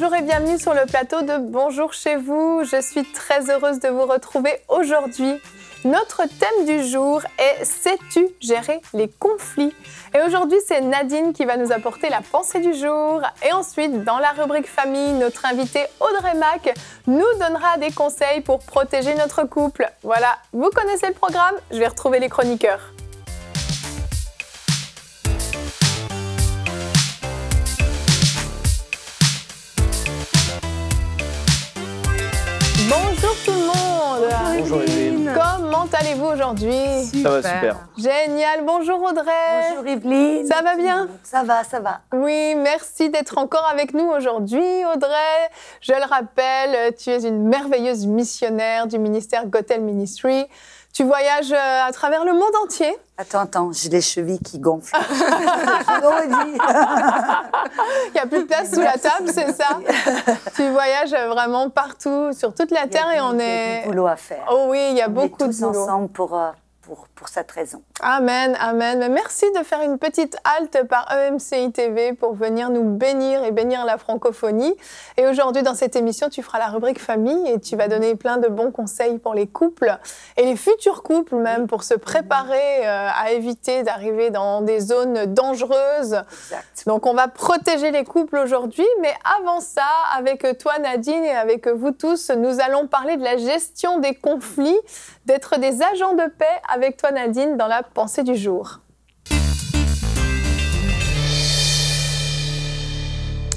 Bonjour et bienvenue sur le plateau de Bonjour chez vous. Je suis très heureuse de vous retrouver aujourd'hui. Notre thème du jour est Sais-tu gérer les conflits Et aujourd'hui, c'est Nadine qui va nous apporter la pensée du jour. Et ensuite, dans la rubrique famille, notre invitée Audrey Mac nous donnera des conseils pour protéger notre couple. Voilà, vous connaissez le programme, je vais retrouver les chroniqueurs. Bonjour tout le monde Bonjour Evelyne Comment allez-vous aujourd'hui Ça va super Génial Bonjour Audrey Bonjour Evelyne Ça va bien Ça va, ça va. Oui, merci d'être encore avec nous aujourd'hui Audrey. Je le rappelle, tu es une merveilleuse missionnaire du ministère Gothel Ministry. Tu voyages euh, à travers le monde entier. Attends, attends, j'ai les chevilles qui gonflent. Il n'y a plus de place sous la table, c'est ça Tu voyages euh, vraiment partout, sur toute la Terre et on est... Il y a boulot à faire. Oh oui, il y a beaucoup de boulot. ensemble pour... Euh, pour, cette raison. Amen, amen. Merci de faire une petite halte par EMCI TV pour venir nous bénir et bénir la francophonie. Et aujourd'hui, dans cette émission, tu feras la rubrique famille et tu vas donner plein de bons conseils pour les couples et les futurs couples même pour se préparer euh, à éviter d'arriver dans des zones dangereuses. Donc, on va protéger les couples aujourd'hui. Mais avant ça, avec toi, Nadine, et avec vous tous, nous allons parler de la gestion des conflits d'être des agents de paix avec toi Nadine dans la pensée du jour.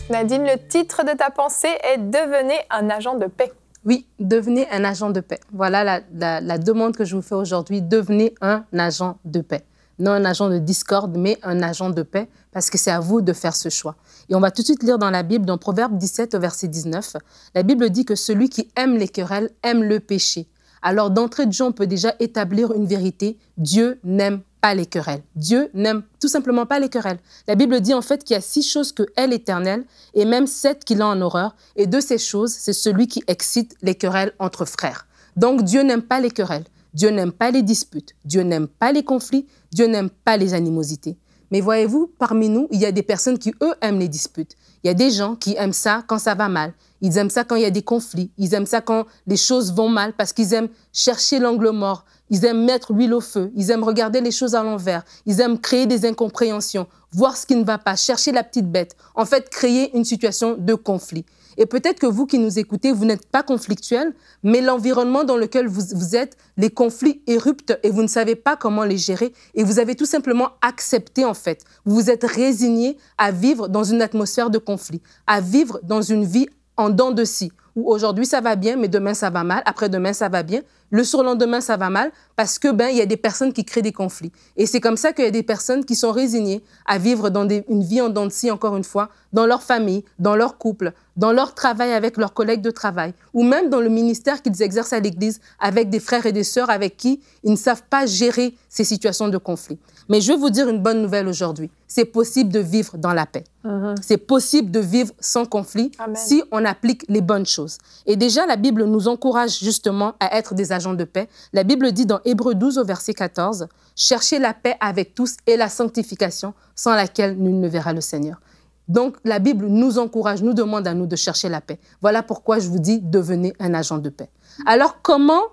Nadine, le titre de ta pensée est Devenez un agent de paix. Oui, devenez un agent de paix. Voilà la, demande que je vous fais aujourd'hui. Devenez un agent de paix. Non un agent de discorde, mais un agent de paix, parce que c'est à vous de faire ce choix. Et on va tout de suite lire dans la Bible, dans Proverbe 17 au verset 19. La Bible dit que celui qui aime les querelles aime le péché, alors d'entrée de jeu, on peut déjà établir une vérité. Dieu n'aime pas les querelles. Dieu n'aime tout simplement pas les querelles. La Bible dit en fait qu'il y a six choses que est l'Éternel et même sept qu'il a en horreur. Et de ces choses, c'est celui qui excite les querelles entre frères. Donc Dieu n'aime pas les querelles. Dieu n'aime pas les disputes. Dieu n'aime pas les conflits. Dieu n'aime pas les animosités. Mais voyez-vous, parmi nous, il y a des personnes qui, eux, aiment les disputes. Il y a des gens qui aiment ça quand ça va mal. Ils aiment ça quand il y a des conflits. Ils aiment ça quand les choses vont mal parce qu'ils aiment chercher l'angle mort. Ils aiment mettre l'huile au feu. Ils aiment regarder les choses à l'envers. Ils aiment créer des incompréhensions, voir ce qui ne va pas, chercher la petite bête. En fait, créer une situation de conflit. Et peut-être que vous qui nous écoutez, vous n'êtes pas conflictuel, mais l'environnement dans lequel vous, êtes, les conflits éruptent et vous ne savez pas comment les gérer. Et vous avez tout simplement accepté, en fait. Vous vous êtes résigné à vivre dans une atmosphère de conflit, à vivre dans une vie en dents de scie où aujourd'hui ça va bien, mais demain ça va mal, après-demain ça va bien, le surlendemain ça va mal, parce que ben il y a des personnes qui créent des conflits. Et c'est comme ça qu'il y a des personnes qui sont résignées à vivre dans une vie en dents de encore une fois, dans leur famille, dans leur couple, dans leur travail avec leurs collègues de travail, ou même dans le ministère qu'ils exercent à l'Église avec des frères et des sœurs avec qui ils ne savent pas gérer ces situations de conflit. Mais je vais vous dire une bonne nouvelle aujourd'hui. C'est possible de vivre dans la paix. Uh-huh. C'est possible de vivre sans conflit si on applique les bonnes choses. Et déjà, la Bible nous encourage justement à être des agents de paix. La Bible dit dans Hébreu 12 au verset 14, Cherchez la paix avec tous et la sanctification sans laquelle nul ne verra le Seigneur. Donc la Bible nous encourage, nous demande à nous de chercher la paix. Voilà pourquoi je vous dis, devenez un agent de paix. Alors comment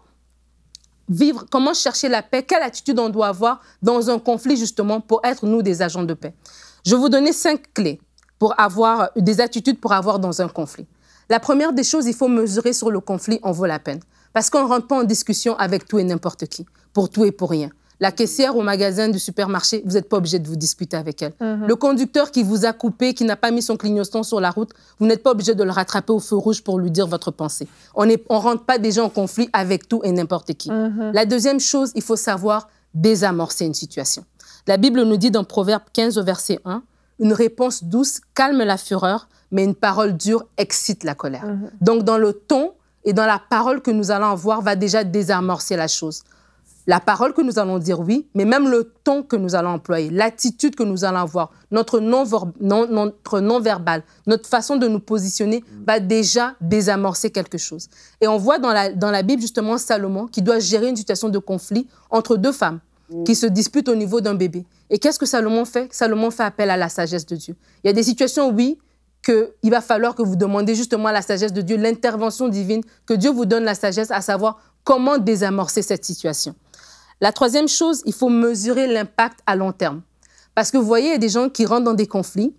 vivre, comment chercher la paix, quelle attitude on doit avoir dans un conflit justement pour être nous des agents de paix Je vais vous donner cinq clés pour avoir des attitudes pour avoir dans un conflit. La première des choses, il faut mesurer sur le conflit, en vaut la peine. Parce qu'on ne rentre pas en discussion avec tout et n'importe qui, pour tout et pour rien. La caissière au magasin du supermarché, vous n'êtes pas obligé de vous disputer avec elle. Mhm. Le conducteur qui vous a coupé, qui n'a pas mis son clignotant sur la route, vous n'êtes pas obligé de le rattraper au feu rouge pour lui dire votre pensée. On ne on rentre pas déjà en conflit avec tout et n'importe qui. Mhm. La deuxième chose, il faut savoir désamorcer une situation. La Bible nous dit dans Proverbe 15 verset 1, une réponse douce calme la fureur, mais une parole dure excite la colère. Mhm. Donc dans le ton et dans la parole que nous allons avoir va déjà désamorcer la chose. La parole que nous allons dire oui, mais même le ton que nous allons employer, l'attitude que nous allons avoir, notre non-verbal, notre, non notre façon de nous positionner mm. va déjà désamorcer quelque chose. Et on voit dans la Bible justement Salomon qui doit gérer une situation de conflit entre deux femmes qui se disputent au niveau d'un bébé. Et qu'est-ce que Salomon fait Salomon fait appel à la sagesse de Dieu. Il y a des situations, oui, il va falloir que vous demandez justement la sagesse de Dieu, l'intervention divine, que Dieu vous donne la sagesse à savoir comment désamorcer cette situation. La troisième chose, il faut mesurer l'impact à long terme. Parce que vous voyez, il y a des gens qui rentrent dans des conflits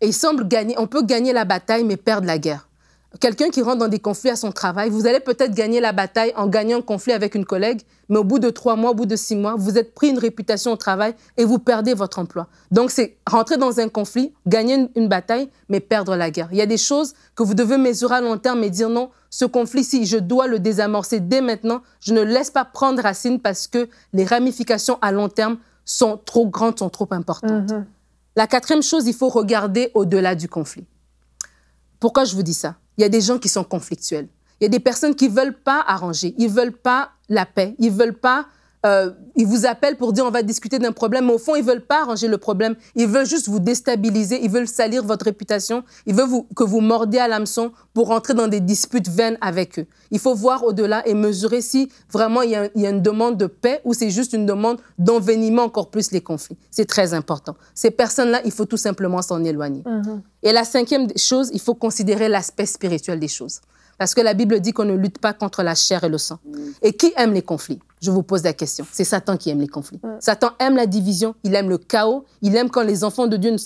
et ils semblent gagner, on peut gagner la bataille mais perdre la guerre. Quelqu'un qui rentre dans des conflits à son travail, vous allez peut-être gagner la bataille en gagnant un conflit avec une collègue, mais au bout de trois mois, au bout de six mois, vous êtes pris une réputation au travail et vous perdez votre emploi. Donc c'est rentrer dans un conflit, gagner une, bataille, mais perdre la guerre. Il y a des choses que vous devez mesurer à long terme et dire non, ce conflit, ci je dois le désamorcer dès maintenant, je ne laisse pas prendre racine parce que les ramifications à long terme sont trop grandes, sont trop importantes. Mm-hmm. La quatrième chose, il faut regarder au-delà du conflit. Pourquoi je vous dis ça il y a des gens qui sont conflictuels. Il y a des personnes qui ne veulent pas arranger, ils ne veulent pas la paix, ils ne veulent pas euh, ils vous appellent pour dire on va discuter d'un problème, mais au fond, ils veulent pas arranger le problème. Ils veulent juste vous déstabiliser, ils veulent salir votre réputation, ils veulent que vous mordiez à l'hameçon pour rentrer dans des disputes vaines avec eux. Il faut voir au-delà et mesurer si vraiment il y, a, une demande de paix ou c'est juste une demande d'enveniment encore plus les conflits. C'est très important. Ces personnes-là, il faut tout simplement s'en éloigner. Mhm. Et la cinquième chose, il faut considérer l'aspect spirituel des choses. Parce que la Bible dit qu'on ne lutte pas contre la chair et le sang. Et qui aime les conflits je vous pose la question. C'est Satan qui aime les conflits. Satan aime la division, il aime le chaos, il aime quand les enfants de Dieu ne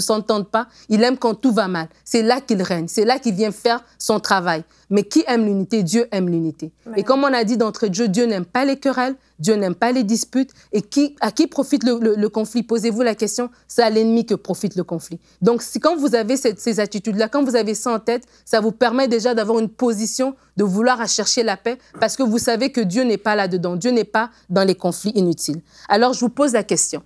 s'entendent pas, il aime quand tout va mal. C'est là qu'il règne, c'est là qu'il vient faire son travail. Mais qui aime l'unité Dieu aime l'unité. Et comme on a dit d'entrée de jeu, Dieu n'aime pas les querelles, Dieu n'aime pas les disputes. Et qui, à qui profite le, conflit Posez-vous la question, c'est à l'ennemi que profite le conflit. Donc quand vous avez ces attitudes-là, quand vous avez ça en tête, ça vous permet déjà d'avoir une position de vouloir à chercher la paix parce que vous savez que Dieu n'est pas là-dedans. Dieu n'est pas dans les conflits inutiles. Alors, je vous pose la question.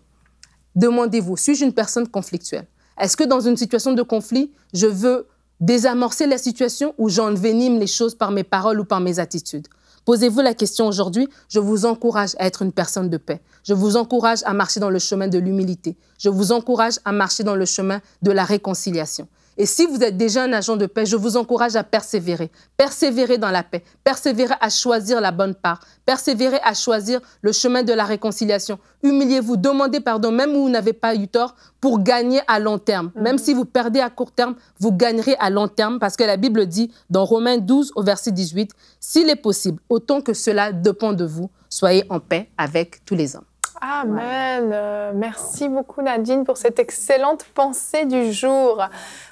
Demandez-vous, suis-je une personne conflictuelle Est-ce que dans une situation de conflit, je veux désamorcer la situation ou j'envenime les choses par mes paroles ou par mes attitudes Posez-vous la question aujourd'hui. Je vous encourage à être une personne de paix. Je vous encourage à marcher dans le chemin de l'humilité. Je vous encourage à marcher dans le chemin de la réconciliation. Et si vous êtes déjà un agent de paix, je vous encourage à persévérer. Persévérer dans la paix. Persévérer à choisir la bonne part. Persévérer à choisir le chemin de la réconciliation. Humiliez-vous, demandez pardon, même où vous n'avez pas eu tort, pour gagner à long terme. Même si vous perdez à court terme, vous gagnerez à long terme parce que la Bible dit dans Romains 12 au verset 18, s'il est possible, autant que cela dépend de vous, soyez en paix avec tous les hommes. Amen. Euh, merci beaucoup Nadine pour cette excellente pensée du jour.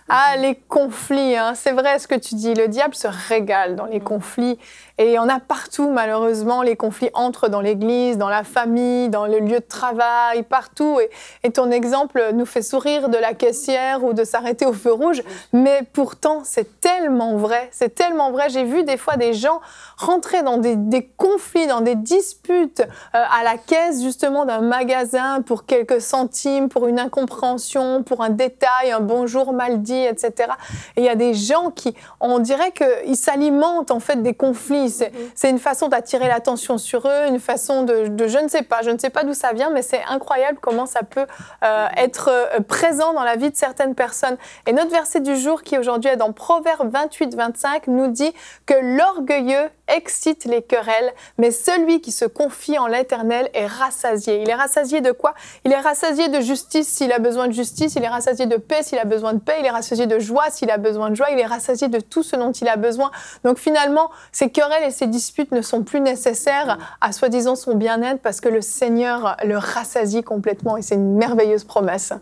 Ah, les conflits, hein. c'est vrai ce que tu dis. Le diable se régale dans les mm. conflits. Et on a partout, malheureusement. Les conflits entrent dans l'église, dans la famille, dans le lieu de travail, partout. Et, ton exemple nous fait sourire de la caissière ou de s'arrêter au feu rouge. Mais pourtant, c'est tellement vrai. C'est tellement vrai. J'ai vu des fois des gens rentrer dans des, conflits, dans des disputes euh, à la caisse, justement, d'un magasin pour quelques centimes, pour une incompréhension, pour un détail, un bonjour mal dit etc. il y a des gens qui, on dirait qu'ils s'alimentent en fait des conflits. Mm-hmm. C'est une façon d'attirer l'attention sur eux, une façon de, je ne sais pas, je ne sais pas d'où ça vient, mais c'est incroyable comment ça peut euh, mm-hmm. être euh, présent dans la vie de certaines personnes. Et notre verset du jour qui aujourd'hui est dans Proverbe 28-25 nous dit que l'orgueilleux excite les querelles, mais celui qui se confie en l'Éternel est rassasié. Il est rassasié de quoi Il est rassasié de justice s'il a besoin de justice, il est rassasié de paix s'il a besoin de paix, il est rassasié de joie s'il a besoin de joie, il est rassasié de tout ce dont il a besoin. Donc finalement, ces querelles et ces disputes ne sont plus nécessaires à soi-disant son bien-être parce que le Seigneur le rassasie complètement et c'est une merveilleuse promesse.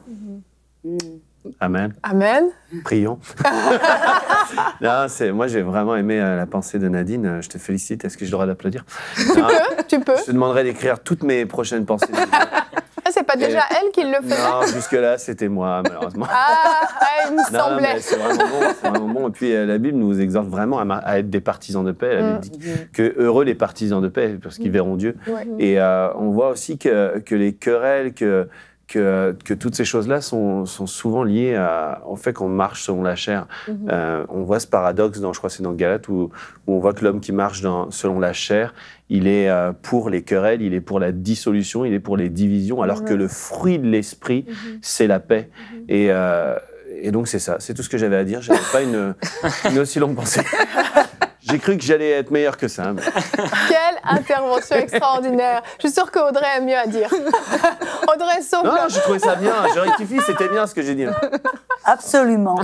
Mm-hmm. Mm. Amen. Amen. Prions. non, moi, j'ai vraiment aimé euh, la pensée de Nadine. Euh, je te félicite. Est-ce que je le droit d'applaudir Tu peux, tu peux. Je te demanderai d'écrire toutes mes prochaines pensées. Ah, c'est pas déjà elle qui le fait Non, jusque-là, c'était moi, malheureusement. Ah, il ah, me semblait. C'est vraiment, bon, Et puis, euh, la Bible nous exhorte vraiment à, être des partisans de paix. Elle mm. dit que heureux les partisans de paix, parce qu'ils verront Dieu. Et on voit aussi que, que les querelles, que que, toutes ces choses-là sont, souvent liées à, au fait qu'on marche selon la chair. Mhm. Euh, on voit ce paradoxe dans, je crois, c'est dans Galate, où, on voit que l'homme qui marche dans, selon la chair, il est euh, pour les querelles, il est pour la dissolution, il est pour les divisions, alors que le fruit de l'esprit, mhm. c'est la paix. Mhm. Euh, et, donc c'est ça, c'est tout ce que j'avais à dire. n'avais pas une aussi longue pensée. J'ai cru que j'allais être meilleur que ça. Hein, Quelle intervention extraordinaire. Je suis sûre qu'Audrey a mieux à dire. Audrey, sauve Non, je trouvais ça bien. Je rectifie, c'était bien ce que j'ai dit. Hein. Absolument.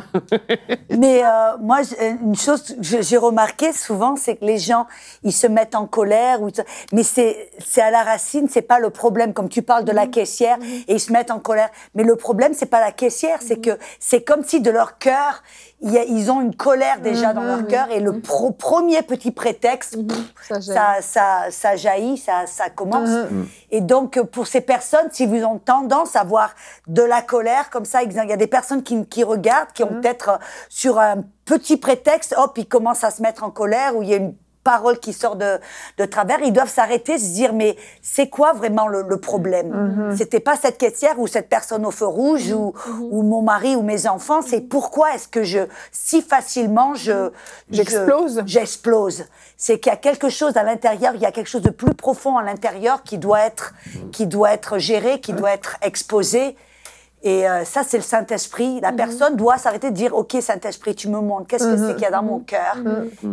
Mais euh, moi, une chose que j'ai remarqué souvent, c'est que les gens, ils se mettent en colère. Ou... Mais c'est à la racine, c'est pas le problème. Comme tu parles de la mmh. caissière, mmh. et ils se mettent en colère. Mais le problème, c'est pas la caissière, c'est mmh. que c'est comme si de leur cœur, ils ont une colère déjà dans leur mhm, cœur et le mhm. pro, premier petit prétexte, mhm, ça, ça, ça, jaillit, ça, ça commence. Et donc, euh, pour ces personnes, si vous ont tendance à avoir de la colère comme ça, il y a des personnes qui, qui regardent, qui ont peut-être euh, sur un petit prétexte, hop, ils commencent à se mettre en colère ou il y a une parole qui sort de, de travers, ils doivent s'arrêter, se dire mais c'est quoi vraiment le, problème mm-hmm. C'était pas cette caissière ou cette personne au feu rouge ou, mm-hmm. ou, mon mari ou mes enfants. C'est mm-hmm. pourquoi est-ce que je si facilement je j'explose J'explose. C'est qu'il y a quelque chose à l'intérieur, il y a quelque chose de plus profond à l'intérieur qui doit être qui doit être géré, qui doit être exposé. Et euh, ça, c'est le Saint-Esprit. La mhm. personne doit s'arrêter de dire, OK, Saint-Esprit, tu me montres, qu'est-ce que c'est mhm. qu'il y a dans mon mhm. cœur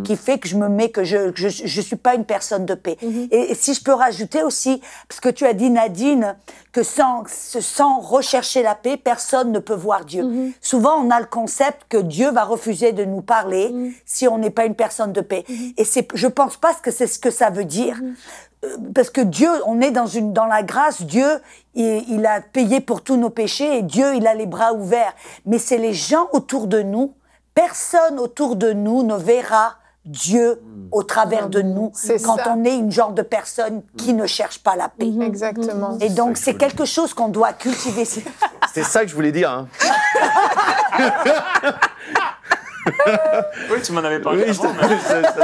qui fait que je me mets, que je je, je suis pas une personne de paix. Et, si je peux rajouter aussi, parce que tu as dit, Nadine, que sans, sans rechercher la paix, personne ne peut voir Dieu. Souvent, on a le concept que Dieu va refuser de nous parler si on n'est pas une personne de paix. Et c'est, je pense pas que c'est ce que ça veut dire parce que Dieu, on est dans une dans la grâce, Dieu il, a payé pour tous nos péchés et Dieu il a les bras ouverts. Mais c'est les gens autour de nous, personne autour de nous ne verra Dieu au travers de mmh. nous quand on est une genre de personne qui ne cherche pas la paix. Mmh. Exactement. Et donc c'est quelque chose qu'on doit cultiver. C'est ça que je voulais dire. Hein. oui, tu m'en avais parlé. Oui, je t'en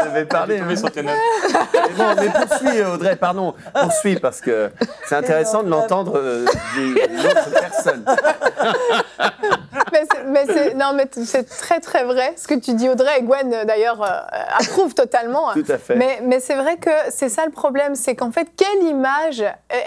avais parlé. sur tes notes. bon, mais poursuis, Audrey, pardon. Poursuis, parce que c'est intéressant de l'entendre euh, des d'une autre personne. mais non, mais c'est très, très vrai. Ce que tu dis, Audrey, et Gwen, euh, d'ailleurs, euh, approuve totalement. Tout à fait. Mais, mais c'est vrai que c'est ça le problème. C'est qu'en fait, quelle image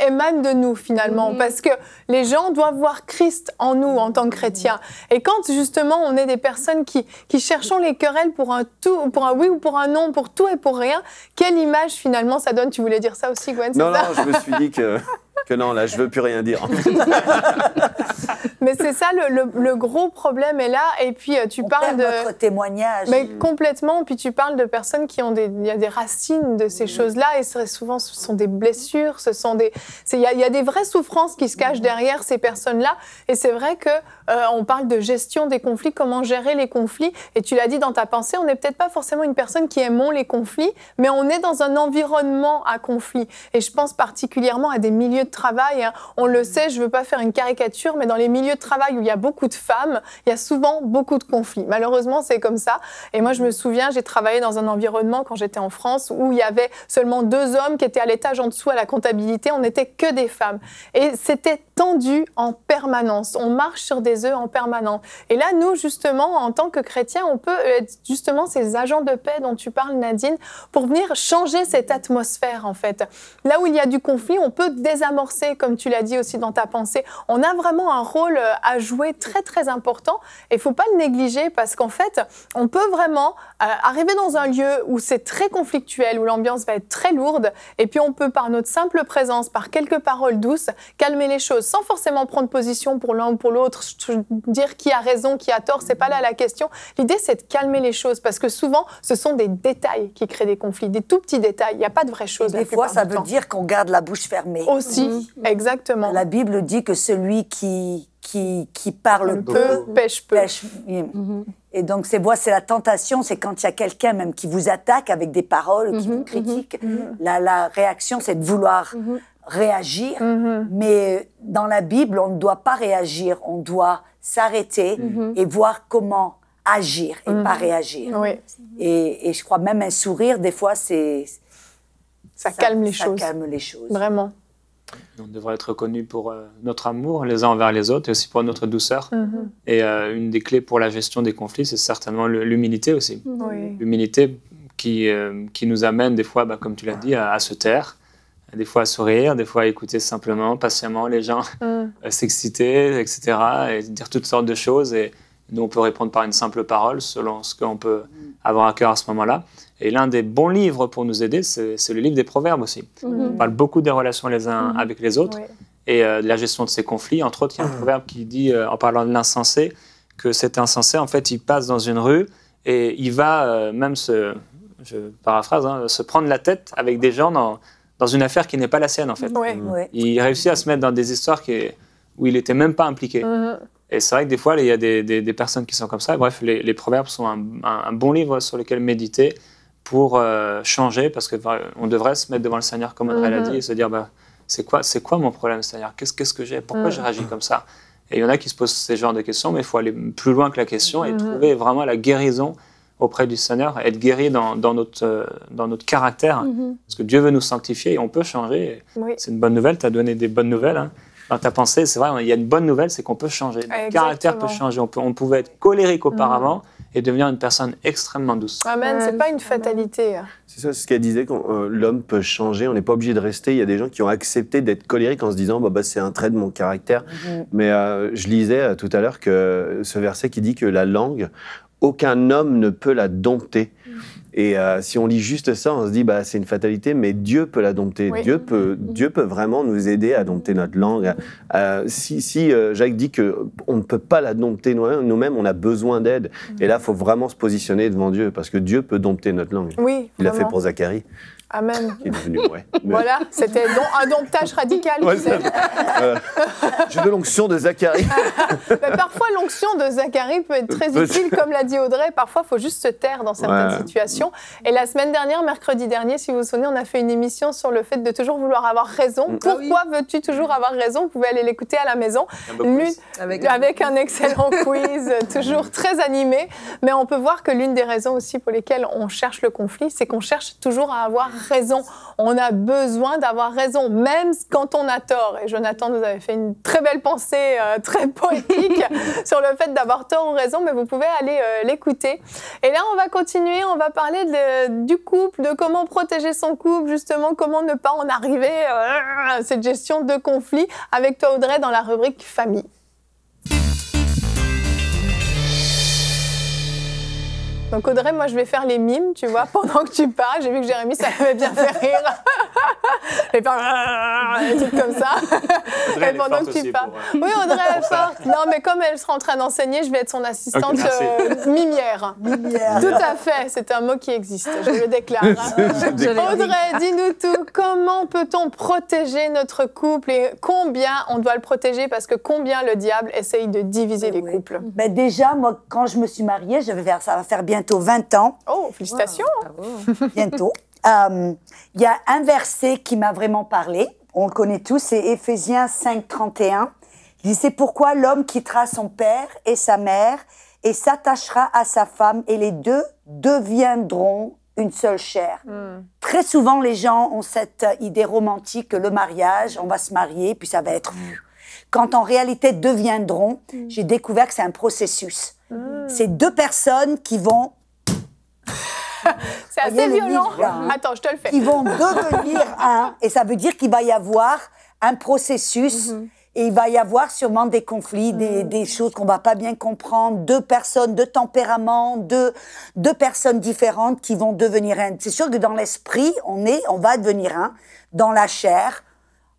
émane de nous, finalement mm-hmm. Parce que les gens doivent voir Christ en nous, en tant que chrétiens. Et quand, justement, on est des personnes qui, qui cherchons les querelles pour un tout, pour un oui ou pour un non, pour tout et pour rien. Quelle image finalement ça donne Tu voulais dire ça aussi, Gwen Non, non, je me suis dit que que non, là, je veux plus rien dire. Mais c'est ça, le, gros problème est là. Et puis, euh, tu parles de. Notre témoignage. Mais complètement. Puis, tu parles de personnes qui ont des, y a des racines de ces mm. choses-là. Et souvent, ce sont des blessures. Ce sont des. Il y, a des vraies souffrances qui se cachent mm. derrière ces personnes-là. Et c'est vrai que euh, on parle de gestion des conflits, comment gérer les conflits. Et tu l'as dit dans ta pensée, on n'est peut-être pas forcément une personne qui aimons les conflits, mais on est dans un environnement à conflit. Et je pense particulièrement à des milieux de travail, hein. on le mm. sait, je ne veux pas faire une caricature, mais dans les milieux de travail où il y a beaucoup de femmes, il y a souvent beaucoup de conflits. Malheureusement, c'est comme ça. Et moi, je me mm. souviens, j'ai travaillé dans un environnement quand j'étais en France où il y avait seulement deux hommes qui étaient à l'étage en dessous à la comptabilité. On n'était que des femmes. Et c'était tendu en permanence. On marche sur des œufs en permanence. Et là, nous, justement, en tant que chrétiens, on peut être justement ces agents de paix dont tu parles, Nadine, pour venir changer cette atmosphère, en fait. Là où il y a du conflit, on peut désamorcer, comme tu l'as dit aussi dans ta pensée. On a vraiment un rôle à jouer très, très important. Et il faut pas le négliger parce qu'en fait, on peut vraiment euh, arriver dans un lieu où c'est très conflictuel, où l'ambiance va être très lourde. Et puis, on peut, par notre simple présence, par quelques paroles douces, calmer les choses sans forcément prendre position pour l'un ou pour l'autre, dire qui a raison, qui a tort, c'est pas là la question. L'idée, c'est de calmer les choses parce que souvent, ce sont des détails qui créent des conflits, des tout petits détails. Il n'y a pas de vraies choses. Des fois, ça veut dire qu'on garde la bouche fermée. Aussi, mhm. exactement. La Bible dit que celui qui qui, qui, parle peu, pêche peu. Mhm. Et donc, c'est c'est la tentation, c'est quand il y a quelqu'un même qui vous attaque avec des paroles, qui mhm, vous critique, la, la, réaction, c'est de vouloir réagir, mm-hmm. mais dans la Bible, on ne doit pas réagir, on doit s'arrêter mm-hmm. et voir comment agir et mm-hmm. pas réagir. Et, je crois même un sourire, des fois, c'est... Ça, calme les ça choses. calme les choses. Vraiment. On devrait être connus pour euh, notre amour les uns envers les autres et aussi pour notre douceur. Et euh, une des clés pour la gestion des conflits, c'est certainement l'humilité aussi. L'humilité qui, euh, qui nous amène des fois, bah, comme tu l'as dit, à se taire, des fois à sourire, des fois à écouter simplement, patiemment les gens, s'exciter, etc. Et dire toutes sortes de choses. Et nous, on peut répondre par une simple parole selon ce qu'on peut mm. avoir à cœur à ce moment-là. Et l'un des bons livres pour nous aider, c'est le livre des Proverbes aussi. Mm-hmm. On parle beaucoup des relations les uns mm-hmm. avec les autres et euh, de la gestion de ces conflits. Entre autres, il y a un mm. proverbe qui dit, euh, en parlant de l'insensé, que cet insensé, en fait, il passe dans une rue et il va euh, même se, je paraphrase, hein, se prendre la tête avec des gens dans, dans une affaire qui n'est pas la sienne, en fait. Mm. Il réussit à se mettre dans des histoires où il n'était même pas impliqué. Mm-hmm. Et c'est vrai que des fois, il y a des, personnes qui sont comme ça. Bref, les, proverbes sont un, bon livre sur lequel méditer pour euh, changer, parce qu'on devrait se mettre devant le Seigneur, comme on l'a mm-hmm. dit, et se dire, bah, c'est quoi, quoi mon problème, Seigneur Qu'est-ce que j'ai Pourquoi j'ai mm. réagi comme ça et il y en a qui se posent ces genres de questions, mais il faut aller plus loin que la question et mm-hmm. trouver vraiment la guérison auprès du Seigneur, être guéri dans, dans notre, euh, dans notre caractère. Mhm. Parce que Dieu veut nous sanctifier et on peut changer. C'est une bonne nouvelle, tu as donné des bonnes nouvelles. Hein. Dans ta pensée, c'est vrai, il y a une bonne nouvelle, c'est qu'on peut changer. Le caractère peut changer. On, peut, on pouvait être colérique mhm. auparavant. Et devenir une personne extrêmement douce. Amen, c'est pas une fatalité. Hein. C'est ça, c'est ce qu'elle disait, euh, l'homme peut changer, on n'est pas obligé de rester. Il y a des gens qui ont accepté d'être colérique en se disant, bah, bah c'est un trait de mon caractère. Mhm. Mais euh, je lisais tout à l'heure que ce verset qui dit que la langue, aucun homme ne peut la dompter. Et euh, si on lit juste ça, on se dit bah c'est une fatalité, mais Dieu peut la dompter. Dieu peut, mm-hmm. Dieu peut vraiment nous aider à dompter notre langue. Euh, si, euh, Jacques dit qu'on ne peut pas la dompter nous-mêmes, on a besoin d'aide. Mm-hmm. Et là, il faut vraiment se positionner devant Dieu parce que Dieu peut dompter notre langue. Il l'a fait pour Zacharie. Amen. Voilà, c'était don, un domptage radical. je veux l'onction de Zacharie. Mais parfois, l'onction de Zacharie peut être très utile, comme l'a dit Audrey. Parfois, il faut juste se taire dans certaines situations. Et la semaine dernière, mercredi dernier, si vous vous souvenez, on a fait une émission sur le fait de toujours vouloir avoir raison. Mm. Ah Pourquoi veux-tu toujours avoir raison Vous pouvez aller l'écouter à la maison. Avec, avec un excellent quiz, toujours très animé. Mais on peut voir que l'une des raisons aussi pour lesquelles on cherche le conflit, c'est qu'on cherche toujours à avoir raison. On a besoin d'avoir raison, même quand on a tort. Et Jonathan nous avait fait une très belle pensée, euh, très poétique, sur le fait d'avoir tort ou raison, mais vous pouvez aller euh, l'écouter. Et là, on va continuer, on va parler du couple, de comment protéger son couple, justement, comment ne pas en arriver euh, à cette gestion de conflit avec toi, Audrey, dans la rubrique famille. Donc Audrey, moi je vais faire les mimes, tu vois, pendant que tu parles. J'ai vu que Jérémy, ça m'avait bien fait rire. Et puis, euh, comme ça. Et pendant que tu parles. Euh, oui, Audrey, elle forte. Non, mais comme elle sera en train d'enseigner, je vais être son assistante euh, mimière. mimière. Tout à fait, c'est un mot qui existe, je le déclare. Audrey, dis-nous tout. Comment peut-on protéger notre couple et combien on doit le protéger Parce que combien le diable essaye de diviser eh les couples ben Déjà, moi, quand je me suis mariée, je vais ça va faire bien bientôt 20 ans. Oh, félicitations. bientôt. Euh, il y a un verset qui m'a vraiment parlé. On le connaît tous, c'est Ephésiens 5, 31. Il dit, c'est pourquoi l'homme quittera son père et sa mère et s'attachera à sa femme et les deux deviendront une seule chair. Hmm. Très souvent, les gens ont cette idée romantique que le mariage, on va se marier, puis ça va être hmm quand en réalité deviendront, mm. j'ai découvert que c'est un processus. Mm. C'est deux personnes qui vont c'est assez violent. Hein. Attends, je te le fais. Ils vont devenir un, et ça veut dire qu'il va y avoir un processus. Mm-hmm. Et il va y avoir sûrement des conflits, mm. des, choses qu'on va pas bien comprendre. Deux personnes, deux tempéraments, deux, deux personnes différentes qui vont devenir un. C'est sûr que dans l'esprit, on est, on va devenir un. Dans la chair,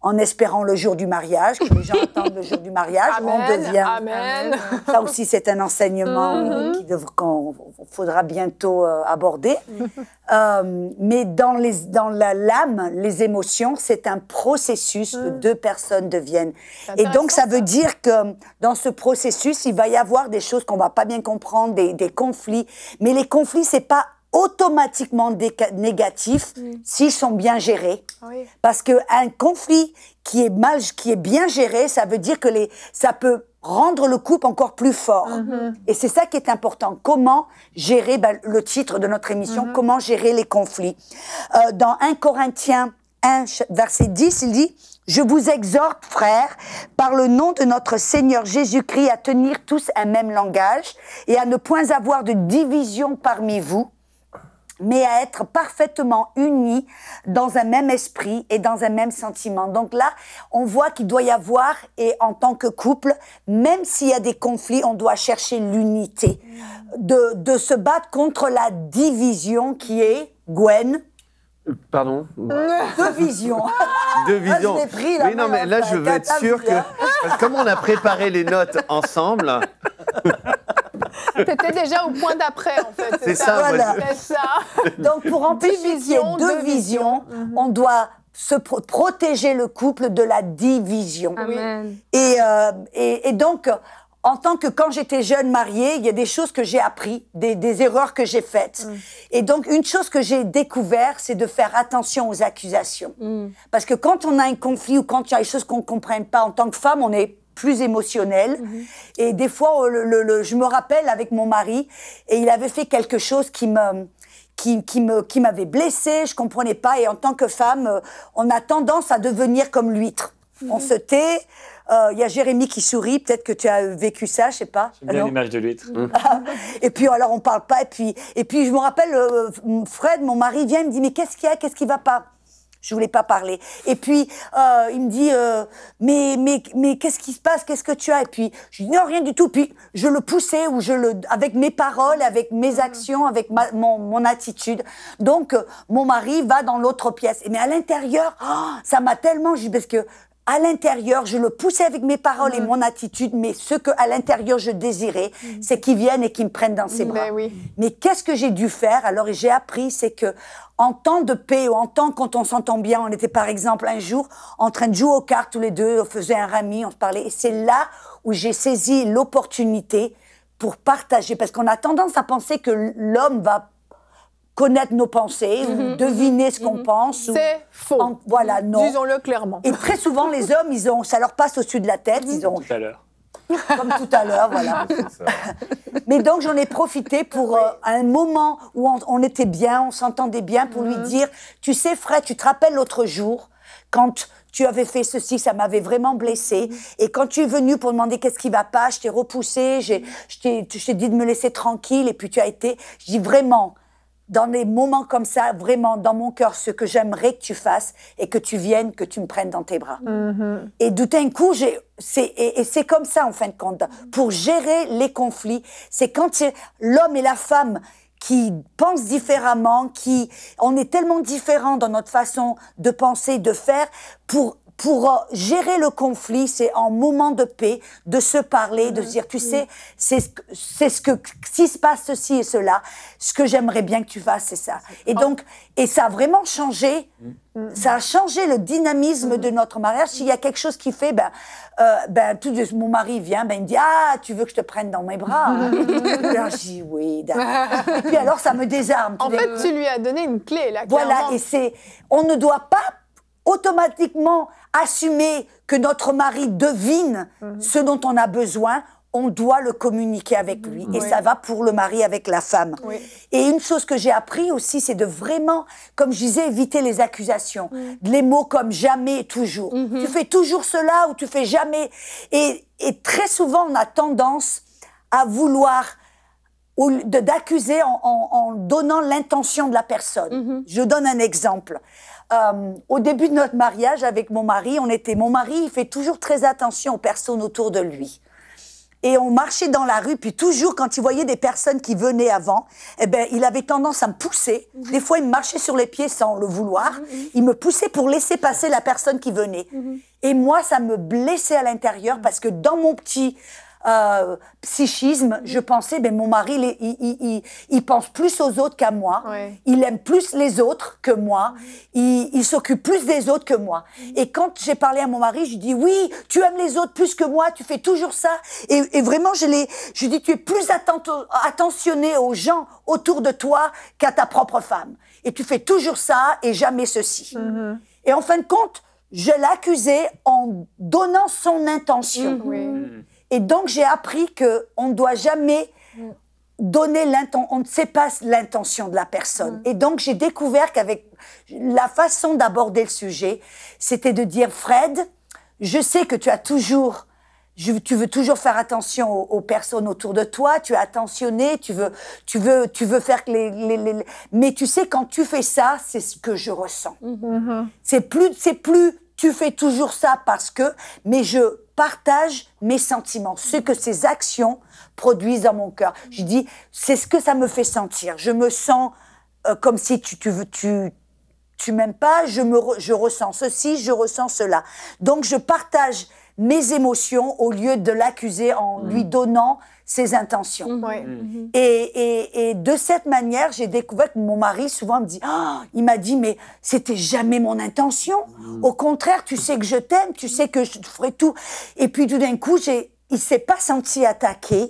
en espérant le jour du mariage, que les gens attendent le jour du mariage, on devient. Amen. Ça aussi, c'est un enseignement mhm. qui qu'il faudra bientôt euh, aborder. Euh, mais dans, les, la lame, les émotions, c'est un processus que mhm. deux personnes deviennent. Et donc, ça veut dire que euh, dans ce processus, il va y avoir des choses qu'on va pas bien comprendre, des, des conflits. Mais les conflits, c'est pas automatiquement négatifs mm. s'ils sont bien gérés. Ah oui. Parce qu'un conflit qui est, mal, qui est bien géré, ça veut dire que les, ça peut rendre le couple encore plus fort. Mm-hmm. Et c'est ça qui est important. Comment gérer, ben, le titre de notre émission, mm-hmm. comment gérer les conflits. Euh, dans 1 Corinthiens 1, verset 10, il dit, je vous exhorte, frères, par le nom de notre Seigneur Jésus-Christ, à tenir tous un même langage et à ne point avoir de division parmi vous, mais à être parfaitement unis dans un même esprit et dans un même sentiment. Donc là, on voit qu'il doit y avoir, et en tant que couple, même s'il y a des conflits, on doit chercher l'unité, de, de, se battre contre la division qui est Gwen. Euh, pardon Deux visions. Ah, Deux visions. pris, là, mais non, mais là, je veux être sûr que... Comme on a préparé les notes ensemble... C'était déjà au point d'après, en fait. C'est ça, ça. Donc, pour empêcher qu'il deux, visions, on mhm. doit se protéger le couple de la division. Amen. Euh, et, et, donc, en tant que quand j'étais jeune mariée, il y a des choses que j'ai appris, des, des, erreurs que j'ai faites. Mm. Et donc, une chose que j'ai découvert, c'est de faire attention aux accusations. Mm. Parce que quand on a un conflit ou quand il y a des choses qu'on ne comprenne pas en tant que femme, on est plus émotionnel, mhm. Et des fois, oh, le, je me rappelle avec mon mari, et il avait fait quelque chose qui me qui, me qui m'avait blessée, je comprenais pas. Et en tant que femme, euh, on a tendance à devenir comme l'huître. Mhm. On se tait. Euh, il y a Jérémy qui sourit, peut-être que tu as euh, vécu ça, je sais pas. J'aime bien l'image de l'huître. et puis alors on parle pas, et puis, et puis je me rappelle, Fred, mon mari, vient, me dit mais qu'est-ce qu'il y a, qu'est-ce qui va pas je voulais pas parler. Et puis, euh, il me dit, euh, mais, mais, mais qu'est-ce qui se passe Qu'est-ce que tu as Et puis, je dis, non, rien du tout. Puis, je le poussais ou je le, avec mes paroles, avec mes mm. actions, avec mon, attitude. Donc, euh, mon mari va dans l'autre pièce. Mais à l'intérieur, oh, ça m'a tellement, parce que à l'intérieur, je le poussais avec mes paroles et mon attitude, mais ce que à l'intérieur je désirais, mm. c'est qu'il vienne et qu'il me prenne dans ses mm, bras. Ben mais, qu'est-ce que j'ai dû faire Alors j'ai appris, c'est que en temps de paix ou en temps quand on s'entend bien, on était par exemple un jour en train de jouer aux cartes tous les deux, on faisait un rami, on se parlait, et c'est là où j'ai saisi l'opportunité pour partager, parce qu'on a tendance à penser que l'homme va connaître nos pensées ou mhm, deviner ce mhm, qu'on mhm. pense. C'est faux. voilà, non. Disons-le clairement. Et très souvent, les hommes, ils ont, ça leur passe au-dessus de la tête. Ils ont, tout à l'heure. Comme tout à l'heure, voilà. Mais donc j'en ai profité pour euh, un moment où on, était bien, on s'entendait bien, pour lui dire, tu sais Fred, tu te rappelles l'autre jour, quand tu avais fait ceci, ça m'avait vraiment blessé. Et quand tu es venu pour demander qu'est-ce qui va pas, je t'ai repoussé, je t'ai dit de me laisser tranquille, et puis tu as été. Je dis vraiment, dans des moments comme ça, vraiment dans mon cœur, ce que j'aimerais que tu fasses et que tu viennes, que tu me prennes dans tes bras. Mm-hmm. Et tout d'un coup, j'ai, c'est, et, c'est comme ça en fin de compte. Pour gérer les conflits, c'est quand l'homme et la femme qui pensent différemment, qui, on est tellement différents dans notre façon de penser, de faire, pour pour euh, gérer le conflit, c'est en moment de paix de se parler, de se dire, tu sais, c'est c'est ce que si se passe ceci et cela, ce que j'aimerais bien que tu fasses, c'est ça. Et donc, et ça a vraiment changé. Mm. Ça a changé le dynamisme mm. de notre mariage. S'il y a quelque chose qui fait, ben, euh, ben tout de mon mari vient, ben il me dit ah tu veux que je te prenne dans mes bras. je dis oui. Et puis alors ça me désarme. En fait, tu lui as donné une clé là. Voilà et c'est on ne doit pas automatiquement assumer que notre mari devine mhm. ce dont on a besoin, on doit le communiquer avec lui. Et ça va pour le mari avec la femme. Et une chose que j'ai appris aussi, c'est de vraiment, comme je disais, éviter les accusations, les mots comme jamais, toujours. Mhm. Tu fais toujours cela ou tu fais jamais. Et, très souvent, on a tendance à vouloir d'accuser en, en, en, donnant l'intention de la personne. Mhm. Je donne un exemple. Euh, au début de notre mariage avec mon mari, on était. Mon mari, il fait toujours très attention aux personnes autour de lui. Et on marchait dans la rue, puis toujours quand il voyait des personnes qui venaient avant, eh ben, il avait tendance à me pousser. Mhm. Des fois, il marchait sur les pieds sans le vouloir. Mhm, mhm. Il me poussait pour laisser passer la personne qui venait. Et moi, ça me blessait à l'intérieur parce que dans mon petit euh, psychisme, mm. je pensais, mais ben, mon mari, il, pense plus aux autres qu'à moi, il aime plus les autres que moi, mm. il, s'occupe plus des autres que moi. Mm. Et quand j'ai parlé à mon mari, je lui dis, oui, tu aimes les autres plus que moi, tu fais toujours ça. Et, vraiment, je l'ai, je dis, tu es plus attentionné aux gens autour de toi qu'à ta propre femme. Et tu fais toujours ça et jamais ceci. Mm-hmm. Et en fin de compte, je l'accusais en donnant son intention. Oui, et donc, j'ai appris qu'on ne doit jamais mm. donner l'intention, on ne sait pas l'intention de la personne. Mm. Et donc, j'ai découvert qu'avec la façon d'aborder le sujet, c'était de dire, Fred, je sais que tu as toujours tu veux toujours faire attention aux, personnes autour de toi, tu es attentionné, tu veux, tu veux, tu veux faire que les, Mais tu sais, quand tu fais ça, c'est ce que je ressens. Mm-hmm. C'est plus, c'est plus, tu fais toujours ça parce que, mais je partage mes sentiments, ce que ces actions produisent dans mon cœur. Je dis, c'est ce que ça me fait sentir. Je me sens euh, comme si tu, tu, tu, tu m'aimes pas, je, me je ressens ceci, je ressens cela. Donc je partage mes émotions au lieu de l'accuser en mm. lui donnant ses intentions. Mhm. Mhm. Et, et, et, de cette manière, j'ai découvert que mon mari souvent me dit, ah, il m'a dit, mais c'était jamais mon intention. Mhm. Au contraire, tu sais que je t'aime, tu sais que je ferai tout. Et puis tout d'un coup, j'ai, il s'est pas senti attaqué.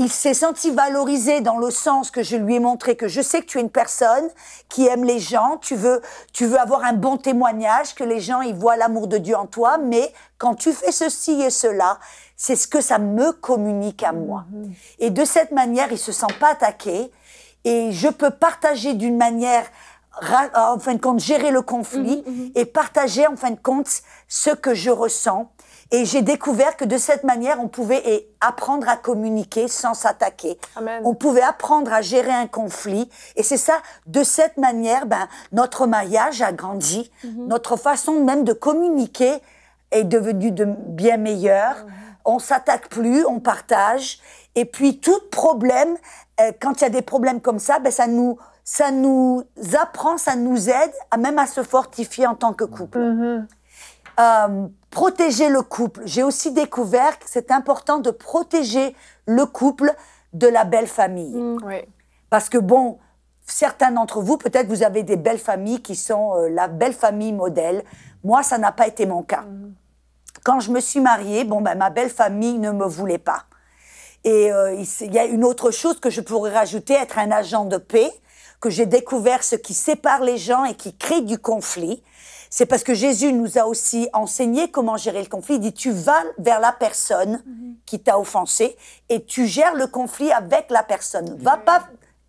Il s'est senti valorisé dans le sens que je lui ai montré que je sais que tu es une personne qui aime les gens, tu veux, tu veux avoir un bon témoignage, que les gens ils voient l'amour de Dieu en toi, mais quand tu fais ceci et cela, c'est ce que ça me communique à moi. Mhm. Et de cette manière, il se sent pas attaqué et je peux partager d'une manière en fin de compte gérer le conflit mhm, mhm. et partager en fin de compte ce que je ressens et j'ai découvert que de cette manière on pouvait apprendre à communiquer sans s'attaquer on pouvait apprendre à gérer un conflit et c'est ça de cette manière ben notre mariage a grandi notre façon même de communiquer est devenue de bien meilleure on s'attaque plus, on partage. Et puis tout problème, euh, quand il y a des problèmes comme ça, ben ça nous ça nous apprend, ça nous aide à même à se fortifier en tant que couple. Mm-hmm. Euh, protéger le couple. J'ai aussi découvert que c'est important de protéger le couple de la belle famille. Mm. Parce que bon, certains d'entre vous, peut-être vous avez des belles familles qui sont euh, la belle famille modèle. Moi, ça n'a pas été mon cas. Mm. Quand je me suis mariée, bon, ben, ma belle famille ne me voulait pas. Et euh, il y a une autre chose que je pourrais rajouter, être un agent de paix, que j'ai découvert ce qui sépare les gens et qui crée du conflit. C'est parce que Jésus nous a aussi enseigné comment gérer le conflit. Il dit, tu vas vers la personne mhm. qui t'a offensé et tu gères le conflit avec la personne. Va pas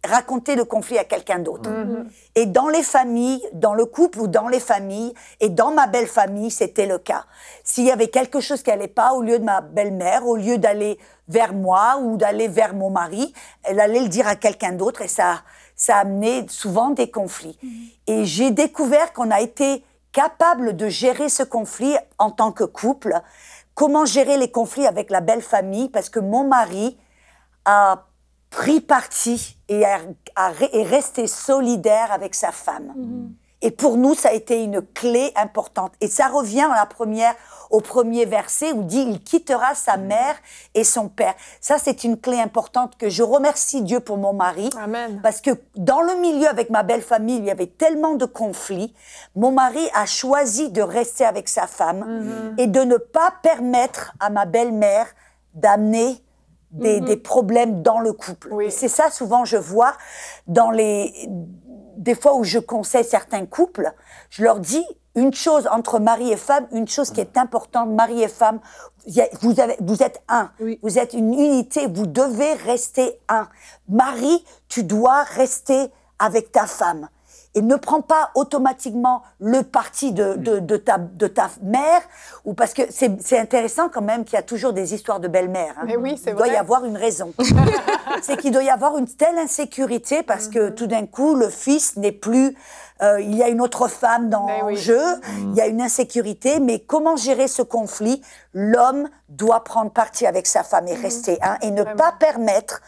raconter le conflit à quelqu'un d'autre. Mhm. Mhm. Et dans les familles, dans le couple ou dans les familles, et dans ma belle famille, c'était le cas. S'il y avait quelque chose qui n'allait pas, au lieu de ma belle-mère, au lieu d'aller vers moi ou d'aller vers mon mari, elle allait le dire à quelqu'un d'autre et ça, ça amenait souvent des conflits. Mhm. Et j'ai découvert qu'on a été capable de gérer ce conflit en tant que couple. Comment gérer les conflits avec la belle famille Parce que mon mari a pris parti et, rester solidaire avec sa femme. Mhm. Et pour nous, ça a été une clé importante. Et ça revient à la première, au premier verset où dit il quittera sa mhm. mère et son père. Ça, c'est une clé importante que je remercie Dieu pour mon mari. Parce que dans le milieu avec ma belle famille, il y avait tellement de conflits. Mon mari a choisi de rester avec sa femme mhm. et de ne pas permettre à ma belle-mère d'amener Mhm. des, problèmes dans le couple. C'est ça, souvent, je vois dans les. Des fois où je conseille certains couples, je leur dis une chose entre mari et femme, une chose qui est importante, mari et femme, vous, êtes un, vous êtes une unité, vous devez rester un. Marie, tu dois rester avec ta femme et ne prend pas automatiquement le parti de, ta, mère, ou parce que c'est intéressant quand même qu'il y a toujours des histoires de belle-mère. Hein. il doit y avoir une raison. c'est qu'il doit y avoir une telle insécurité parce que mhm. tout d'un coup, le fils n'est plus... Euh, il y a une autre femme dans le jeu, il y a une insécurité, mais comment gérer ce conflit L'homme doit prendre parti avec sa femme et mhm. rester, et ne pas permettre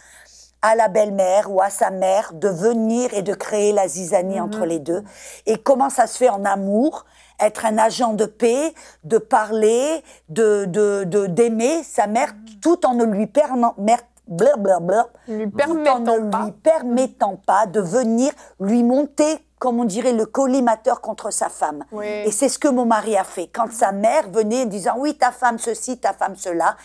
à la belle-mère ou à sa mère de venir et de créer la zizanie mhm. entre les deux. Et comment ça se fait en amour être un agent de paix, de parler, de d'aimer de, d'aimer sa mère mhm. tout en ne lui permettant lui permettant ne pas. lui permettant pas de venir lui monter comme on dirait, le collimateur contre sa femme. Et c'est ce que mon mari a fait. Quand sa mère venait en disant, oui, ta femme ceci, ta femme cela,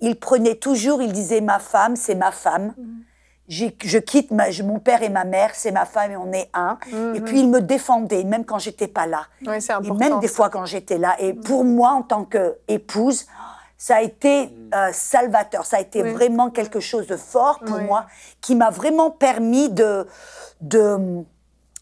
il prenait toujours, il disait, ma femme, c'est ma femme. Mhm je quitte mon père et ma mère, c'est ma femme et on est un. Et mhm. puis il me défendait, même quand j'étais pas là. et même des fois quand j'étais là. Et mhm. pour moi, en tant qu'épouse, ça a été mhm. euh, salvateur. Ça a été vraiment quelque chose de fort pour moi, qui m'a vraiment permis de,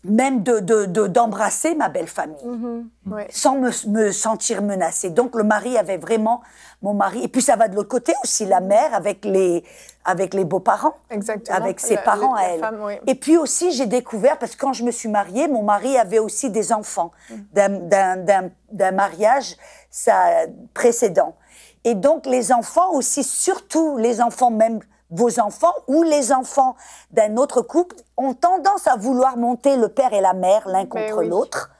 même d'embrasser ma belle famille, sans me, me, sentir menacée. Donc le mari avait vraiment, mon mari, et puis ça va de l'autre côté aussi, la mère avec les, avec les beaux-parents, avec ses parents à elle. Et puis aussi, j'ai découvert, parce que quand je me suis mariée, mon mari avait aussi des enfants mm. d'un mariage précédent. Et donc, les enfants aussi, surtout les enfants, même vos enfants ou les enfants d'un autre couple, ont tendance à vouloir monter le père et la mère l'un ben contre l'autre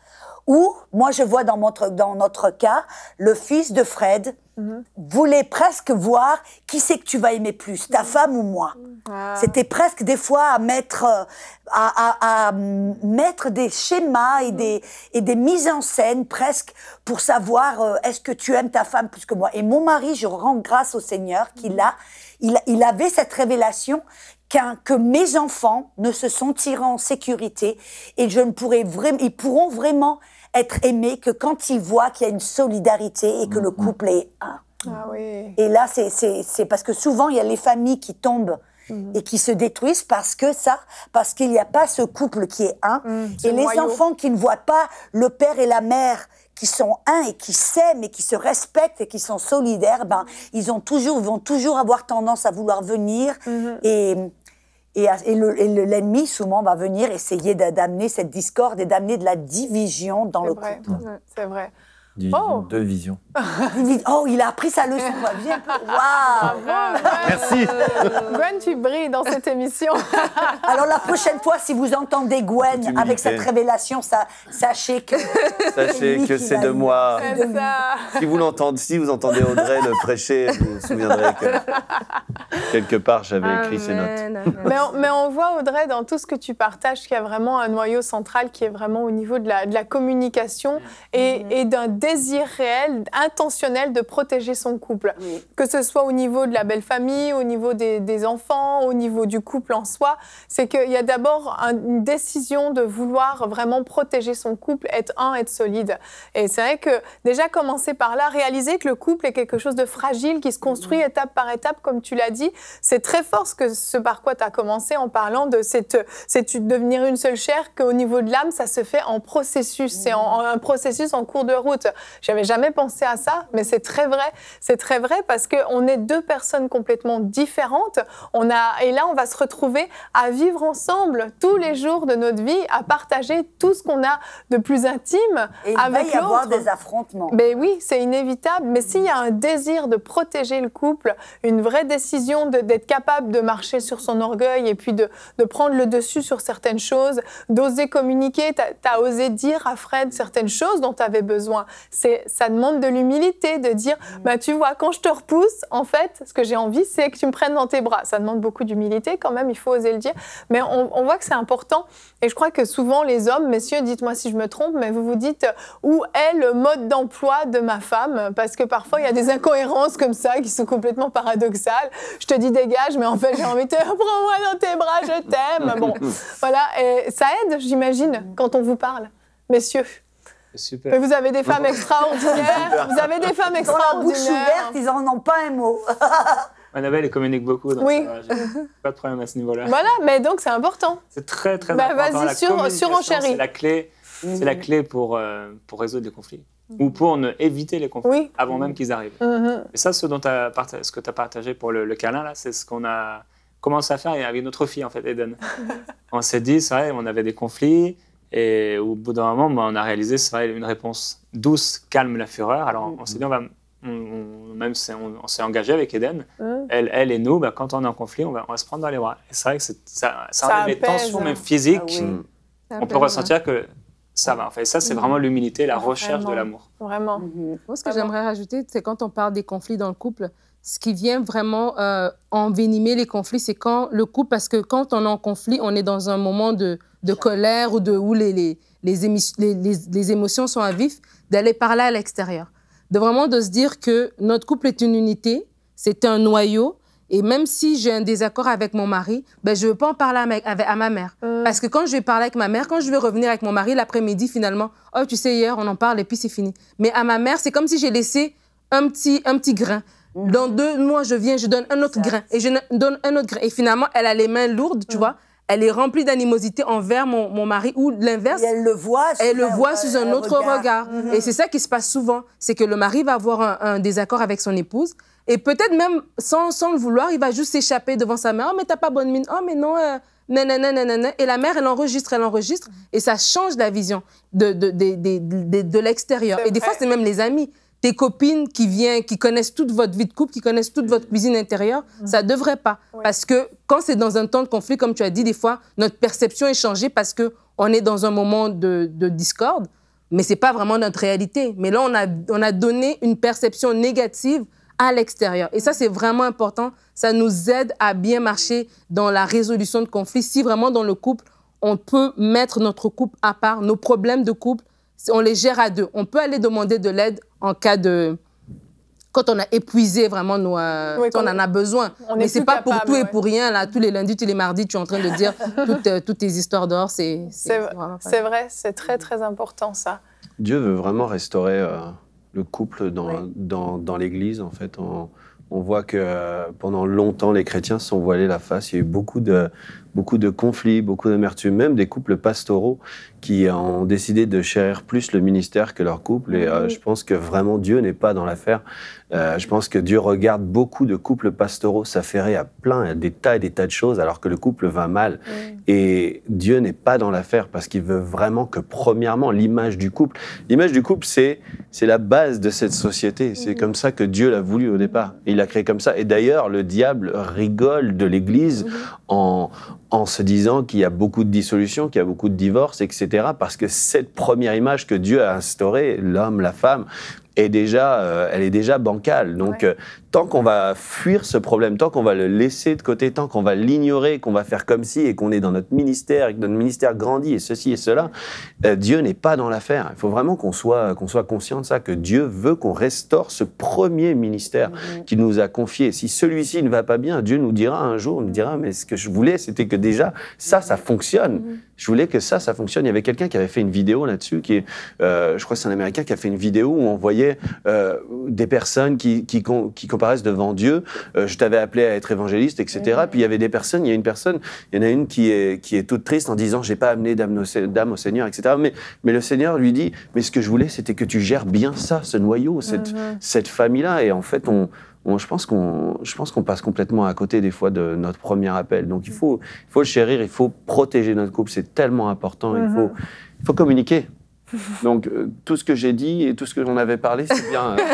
ou, moi je vois dans, dans notre cas, le fils de Fred mhm. voulait presque voir qui c'est que tu vas aimer plus, ta mhm. femme ou moi. Ah. C'était presque des fois à mettre, euh, à, mettre des schémas et, mhm. des, et des mises en scène presque pour savoir euh, est-ce que tu aimes ta femme plus que moi. Et mon mari, je rends grâce au Seigneur qu'il a, il, il avait cette révélation que mes enfants ne se sentiront en sécurité et je ne pourrai vraiment, ils pourront vraiment être aimé que quand ils voient qu'il y a une solidarité et que le mm-hmm. couple est un. Ah oui. Et là, c'est parce que souvent, il y a les familles qui tombent mm-hmm. et qui se détruisent parce que ça, parce qu'il n'y a pas ce couple qui est un. Mm, et les enfants qui ne voient pas le père et la mère qui sont un et qui s'aiment et qui se respectent et qui sont solidaires, ben, mm. ils ont toujours, vont toujours avoir tendance à vouloir venir mm-hmm. et et, l'ennemi, souvent, va venir essayer d'amener cette discorde et d'amener de la division dans le vrai, C'est vrai. Oh. deux visions De vision. oh, il a appris sa leçon. Bien Waouh ah, Merci. Gwen, tu brilles dans cette émission. Alors la prochaine fois, si vous entendez Gwen avec cette révélation, ça, sachez que sachez que c'est de moi moi. Ça. Si vous l'entendez, si vous entendez Audrey le prêcher, vous vous souviendrez que quelque part j'avais ah, écrit ces notes. Ah, mais on, mais on, voit Audrey dans tout ce que tu partages qu'il y a vraiment un noyau central qui est vraiment au niveau de la, communication mm. et, et d'un désir réel, intentionnel de protéger son couple. Que ce soit au niveau de la belle famille, au niveau des, enfants, au niveau du couple en soi, c'est qu'il y a d'abord une décision de vouloir vraiment protéger son couple, être un, être solide. Et c'est vrai que déjà commencer par là, réaliser que le couple est quelque chose de fragile qui se construit mhm. étape par étape, comme tu l'as dit, c'est très fort ce, que, ce par quoi tu as commencé en parlant de cette, devenir une seule chair, qu'au niveau de l'âme, ça se fait en processus, c'est mhm. un processus en cours de route j'avais jamais pensé à ça, mais c'est très vrai. C'est très vrai parce qu'on est deux personnes complètement différentes. On a, et là, on va se retrouver à vivre ensemble tous les jours de notre vie, à partager tout ce qu'on a de plus intime avec l'autre. Il va y avoir des affrontements. Mais ben oui, c'est inévitable. Mais s'il y a un désir de protéger le couple, une vraie décision d'être capable de marcher sur son orgueil et puis de, prendre le dessus sur certaines choses, d'oser communiquer, tu as osé dire à Fred certaines choses dont tu avais besoin ça demande de l'humilité de dire mm. bah, Tu vois, quand je te repousse, en fait, ce que j'ai envie, c'est que tu me prennes dans tes bras. Ça demande beaucoup d'humilité quand même, il faut oser le dire. Mais on, voit que c'est important. Et je crois que souvent, les hommes, messieurs, dites-moi si je me trompe, mais vous vous dites Où est le mode d'emploi de ma femme Parce que parfois, il y a des incohérences comme ça qui sont complètement paradoxales. Je te dis dégage, mais en fait, j'ai envie de te prends-moi dans tes bras, je t'aime. Bon, voilà. Et ça aide, j'imagine, quand on vous parle, messieurs. Super. Vous avez des femmes extraordinaires. vous avez des femmes extraordinaires. bouche ouverte, ils n'en ont pas un mot. Annabelle, elle communique beaucoup. Donc pas de problème à ce niveau-là. Voilà, mais donc c'est important. C'est très, très bah, important. Vas-y, sur, C'est la clé, mm. c'est la clé pour, euh, pour résoudre les conflits ou pour ne éviter les conflits avant même qu'ils arrivent. Mm-hmm. Et ça, ce, dont as ce que tu as partagé pour le, câlin, là, c'est ce qu'on a commencé à faire avec notre fille, en fait, Eden. on s'est dit, c'est on avait des conflits. Et au bout d'un moment, ben, on a réalisé c'est une réponse douce calme la fureur. Alors on s'est dit, mhm. on va, on, on, s'est engagé avec Eden. Elle, elle, et nous, ben, quand on est en conflit, on va, on va se prendre dans les bras. Et c'est vrai que ça, ça, ça enlève les tensions même hein. physiques. Ah mm. On peut ressentir hein. que ça va. En ça, c'est mm. vraiment l'humilité, la ah, recherche de l'amour. Vraiment. Mm-hmm. Moi, ce que j'aimerais rajouter, c'est quand on parle des conflits dans le couple, ce qui vient vraiment euh, envenimer les conflits, c'est quand le couple, parce que quand on est en conflit, on est dans un moment de, de colère ou de où les, les, les, émotions sont à vif, d'aller parler à l'extérieur. De vraiment de se dire que notre couple est une unité, c'est un noyau, et même si j'ai un désaccord avec mon mari, ben, je ne veux pas en parler à ma, avec, à ma mère. Euh. Parce que quand je vais parler avec ma mère, quand je vais revenir avec mon mari l'après-midi, finalement, oh, tu sais, hier, on en parle et puis c'est fini. Mais à ma mère, c'est comme si j'ai laissé un petit, un petit grain. Dans deux mois, je viens, je donne un autre grain. Et je donne un autre grain. Et finalement, elle a les mains lourdes, tu euh. vois elle est remplie d'animosité envers mon, mon, mari ou l'inverse. Elle le voit. Elle le voit sous un autre regard. Mhm. Et c'est ça qui se passe souvent, c'est que le mari va avoir un, désaccord avec son épouse. Et peut-être même sans, sans, le vouloir, il va juste s'échapper devant sa mère. Oh, mais t'as pas bonne mine. Oh, mais non. non, non, non. » Et la mère, elle enregistre, elle enregistre. Et ça change la vision de, de, de, de l'extérieur. Et des fois, c'est même les amis tes copines qui viennent, qui connaissent toute votre vie de couple, qui connaissent toute votre cuisine intérieure, ça mm. ça devrait pas. Parce que quand c'est dans un temps de conflit, comme tu as dit, des fois, notre perception est changée parce que on est dans un moment de, discorde, mais c'est pas vraiment notre réalité. Mais là, on a, on a donné une perception négative à l'extérieur. Et ça, c'est vraiment important. Ça nous aide à bien marcher dans la résolution de conflits. Si vraiment dans le couple, on peut mettre notre couple à part, nos problèmes de couple, on les gère à deux. On peut aller demander de l'aide en cas de quand on a épuisé vraiment nos, euh, quand on en a besoin. Mais c'est pas pour tout et pour rien là. Tous les lundis, tous les mardis, tu es en train de dire toutes, euh, toutes tes histoires d'or. C'est c'est vrai, c'est très très important ça. Dieu veut vraiment restaurer euh, le couple dans, dans, dans l'Église en fait. On, on voit que pendant longtemps les chrétiens se sont voilés la face. Il y a eu beaucoup de beaucoup de conflits, beaucoup d'amertume, même des couples pastoraux qui ont décidé de chérir plus le ministère que leur couple. Et euh, je pense que vraiment Dieu n'est pas dans l'affaire. Euh, je pense que Dieu regarde beaucoup de couples pastoraux s'affairer à plein, à des tas et des tas de choses, alors que le couple va mal. Et Dieu n'est pas dans l'affaire parce qu'il veut vraiment que, premièrement, l'image du couple. L'image du couple, c'est, c'est la base de cette société. C'est comme ça que Dieu l'a voulu au départ. Il l'a créé comme ça. Et d'ailleurs, le diable rigole de l'Église en, en se disant qu'il y a beaucoup de dissolution, qu'il y a beaucoup de divorce, etc. Parce que cette première image que Dieu a instaurée, l'homme, la femme, est déjà, euh, elle est déjà bancale. Donc, euh, tant qu'on va fuir ce problème, tant qu'on va le laisser de côté, tant qu'on va l'ignorer, qu'on va faire comme si et qu'on est dans notre ministère et que notre ministère grandit et ceci et cela, euh, Dieu n'est pas dans l'affaire. Il faut vraiment qu'on soit, qu'on soit conscient de ça, que Dieu veut qu'on restaure ce premier ministère mmh. qu'il nous a confié. Si celui-ci ne va pas bien, Dieu nous dira un jour, nous dira, mais ce que je voulais, c'était que déjà, ça, ça mmh. fonctionne. Mmh. Je voulais que ça, ça fonctionne. Il y avait quelqu'un qui avait fait une vidéo là-dessus, qui euh, je crois que c'est un Américain qui a fait une vidéo où on voyait euh, des personnes qui, qui, qui comparaisse devant Dieu. Euh, je t'avais appelé à être évangéliste, etc. Puis il y avait des personnes, il y a une personne, il y en a une qui est, qui est toute triste en disant j'ai pas amené d'âme au, Seigneur, etc. Mais, mais le Seigneur lui dit mais ce que je voulais c'était que tu gères bien ça, ce noyau, mhm. cette, cette famille-là. Et en fait on, je pense qu'on passe complètement à côté des fois de notre premier appel. Donc il faut, il faut le chérir, il faut protéger notre couple, c'est tellement important, il, faut, mhm. il faut communiquer. Donc euh, tout ce que j'ai dit et tout ce que l'on avait parlé, c'est bien.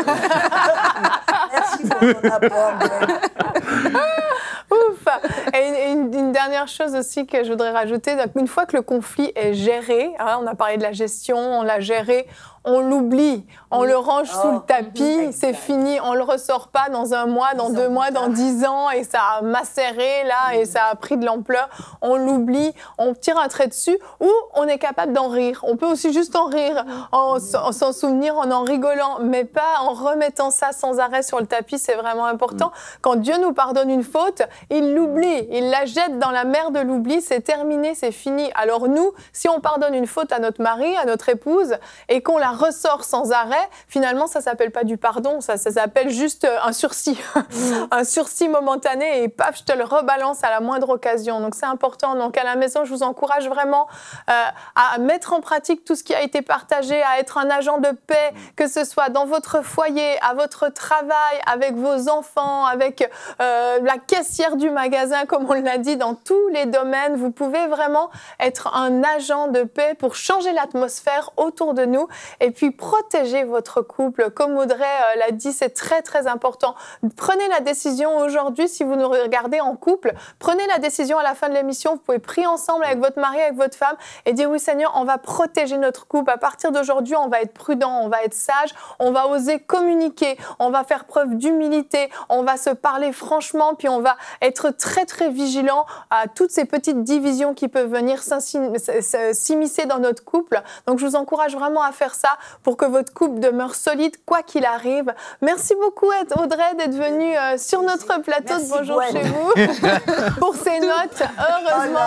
Ouf et une, dernière chose aussi que je voudrais rajouter, une fois que le conflit est géré, hein, on a parlé de la gestion, on l'a géré, on l'oublie, on le range sous le oh. tapis, c'est fini, on le ressort pas dans un mois, dans deux mois, dans dix ans, et ça a macéré là, et ça a pris de l'ampleur. On l'oublie, on tire un trait dessus, ou on est capable d'en rire. On peut aussi juste en rire, en s'en souvenir, en en rigolant, mais pas en remettant ça sans arrêt sur le tapis. C'est vraiment important. Mm. Quand Dieu nous pardonne une faute, il l'oublie il la jette dans la mer de l'oubli, c'est terminé, c'est fini. Alors nous, si on pardonne une faute à notre mari, à notre épouse, et qu'on la ressort sans arrêt, finalement, ça s'appelle pas du pardon, ça, s'appelle juste euh, un sursis, mm. un sursis momentané, et paf, je te le rebalance à la moindre occasion. Donc c'est important. Donc à la maison, je vous encourage vraiment euh, à mettre en pratique tout ce qui a été partagé, à être un agent de paix, mm. que ce soit dans votre foyer, à votre travail, avec vos enfants, avec euh, la caissière du magasin comme on l'a dit, dans tous les domaines. Vous pouvez vraiment être un agent de paix pour changer l'atmosphère autour de nous et puis protéger votre couple. Comme Audrey euh, l'a dit, c'est très très important. Prenez la décision aujourd'hui si vous nous regardez en couple. Prenez la décision à la fin de l'émission. Vous pouvez prier ensemble avec votre mari, avec votre femme et dire oui Seigneur, on va protéger notre couple. À partir d'aujourd'hui, on va être prudent, on va être sage, on va oser communiquer, on va faire preuve d'humilité, on va se parler franchement, puis on va être très très vigilant à toutes ces petites divisions qui peuvent venir s'immiscer dans notre couple. Donc je vous encourage vraiment à faire ça pour que votre couple demeure solide quoi qu'il arrive. Merci beaucoup Audrey d'être venue euh, sur notre plateau de Bonjour chez vous pour ces notes. Heureusement.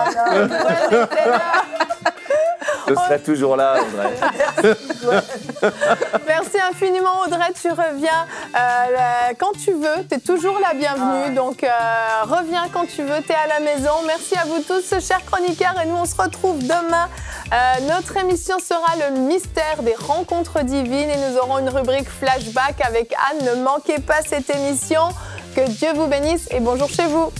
Oh je serai toujours là, Audrey. Merci infiniment, Audrey. Tu reviens euh, quand tu veux. Tu es toujours la bienvenue. Ah. Donc, euh, reviens quand tu voter à la maison. Merci à vous tous, chers chroniqueurs. Et nous, on se retrouve demain. Euh, notre émission sera le mystère des rencontres divines et nous aurons une rubrique flashback avec Anne. Ne manquez pas cette émission. Que Dieu vous bénisse et bonjour chez vous.